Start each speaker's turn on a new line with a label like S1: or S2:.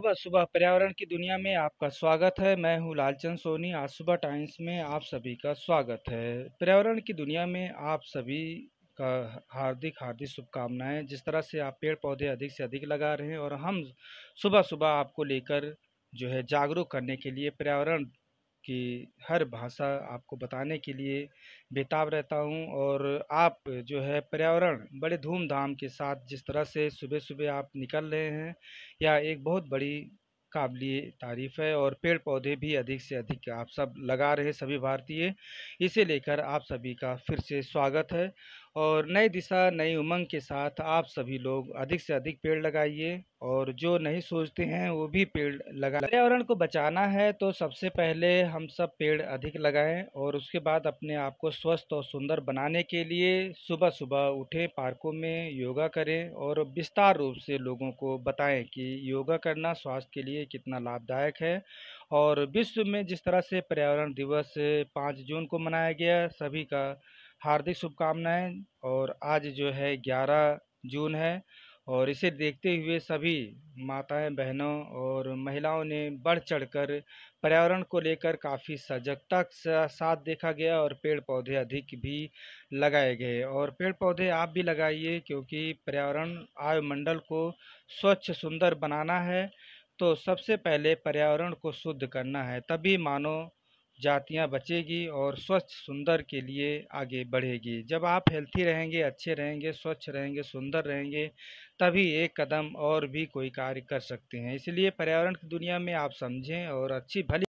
S1: सुबह सुबह पर्यावरण की दुनिया में आपका स्वागत है मैं हूं लालचंद सोनी आज सुबह टाइम्स में आप सभी का स्वागत है पर्यावरण की दुनिया में आप सभी का हार्दिक हार्दिक शुभकामनाएं जिस तरह से आप पेड़ पौधे अधिक से अधिक लगा रहे हैं और हम सुबह सुबह आपको लेकर जो है जागरूक करने के लिए पर्यावरण कि हर भाषा आपको बताने के लिए बेताब रहता हूँ और आप जो है पर्यावरण बड़े धूमधाम के साथ जिस तरह से सुबह सुबह आप निकल रहे हैं यह एक बहुत बड़ी काबिल तारीफ़ है और पेड़ पौधे भी अधिक से अधिक आप सब लगा रहे सभी भारतीय इसे लेकर आप सभी का फिर से स्वागत है और नई दिशा नई उमंग के साथ आप सभी लोग अधिक से अधिक पेड़ लगाइए और जो नहीं सोचते हैं वो भी पेड़ लगा पर्यावरण को बचाना है तो सबसे पहले हम सब पेड़ अधिक लगाएं और उसके बाद अपने आप को स्वस्थ और सुंदर बनाने के लिए सुबह सुबह उठें पार्कों में योगा करें और विस्तार रूप से लोगों को बताएं कि योगा करना स्वास्थ्य के लिए कितना लाभदायक है और विश्व में जिस तरह से पर्यावरण दिवस पाँच जून को मनाया गया सभी का हार्दिक शुभकामनाएं और आज जो है ग्यारह जून है और इसे देखते हुए सभी माताएं बहनों और महिलाओं ने बढ़ चढ़कर पर्यावरण को लेकर काफ़ी सजगता सा साथ देखा गया और पेड़ पौधे अधिक भी लगाए गए और पेड़ पौधे आप भी लगाइए क्योंकि पर्यावरण आयुमंडल को स्वच्छ सुंदर बनाना है तो सबसे पहले पर्यावरण को शुद्ध करना है तभी मानो जातियाँ बचेगी और स्वच्छ सुंदर के लिए आगे बढ़ेगी जब आप हेल्थी रहेंगे अच्छे रहेंगे स्वच्छ रहेंगे सुंदर रहेंगे तभी एक कदम और भी कोई कार्य कर सकते हैं इसलिए पर्यावरण की दुनिया में आप समझें और अच्छी भली